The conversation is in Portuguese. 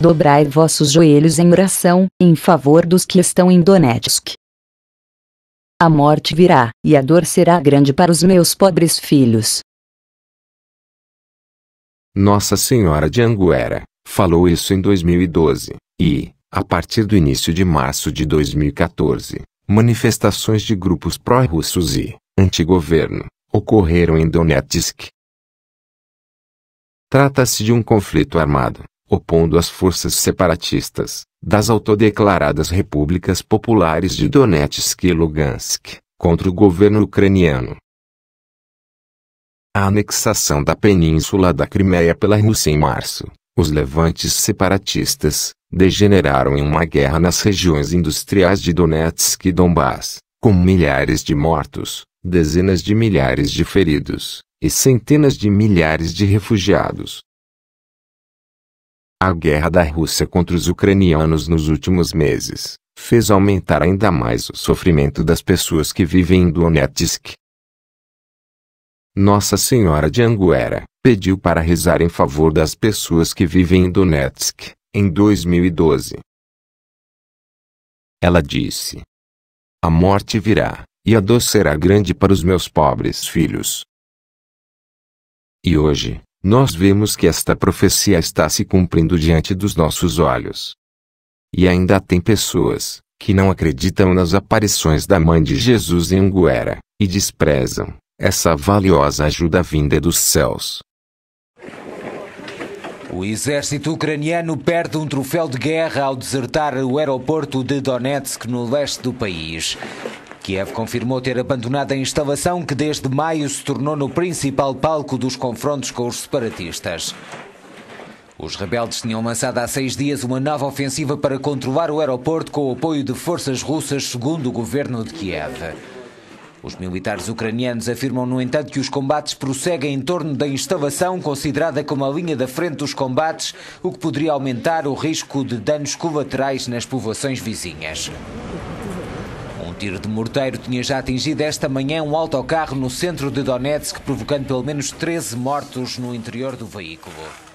Dobrai vossos joelhos em oração, em favor dos que estão em Donetsk. A morte virá, e a dor será grande para os meus pobres filhos. Nossa Senhora de Anguera, falou isso em 2012, e, a partir do início de março de 2014, manifestações de grupos pró-russos e antigoverno ocorreram em Donetsk. Trata-se de um conflito armado, opondo as forças separatistas das autodeclaradas repúblicas populares de Donetsk e Lugansk contra o governo ucraniano. A anexação da península da Crimeia pela Rússia em março, os levantes separatistas degeneraram em uma guerra nas regiões industriais de Donetsk e Donbass, com milhares de mortos, dezenas de milhares de feridos e centenas de milhares de refugiados. A guerra da Rússia contra os ucranianos nos últimos meses fez aumentar ainda mais o sofrimento das pessoas que vivem em Donetsk. Nossa Senhora de Anguera pediu para rezar em favor das pessoas que vivem em Donetsk em 2012. Ela disse: A morte virá, e a dor será grande para os meus pobres filhos. E hoje, nós vemos que esta profecia está se cumprindo diante dos nossos olhos. E ainda tem pessoas que não acreditam nas aparições da mãe de Jesus em Anguera e desprezam essa valiosa ajuda vinda dos céus. O exército ucraniano perde um troféu de guerra ao desertar o aeroporto de Donetsk, no leste do país. Kiev confirmou ter abandonado a instalação que desde maio se tornou no principal palco dos confrontos com os separatistas. Os rebeldes tinham lançado há seis dias uma nova ofensiva para controlar o aeroporto com o apoio de forças russas, segundo o governo de Kiev. Os militares ucranianos afirmam, no entanto, que os combates prosseguem em torno da instalação considerada como a linha da frente dos combates, o que poderia aumentar o risco de danos colaterais nas povoações vizinhas tiro de morteiro tinha já atingido esta manhã um autocarro no centro de Donetsk, provocando pelo menos 13 mortos no interior do veículo.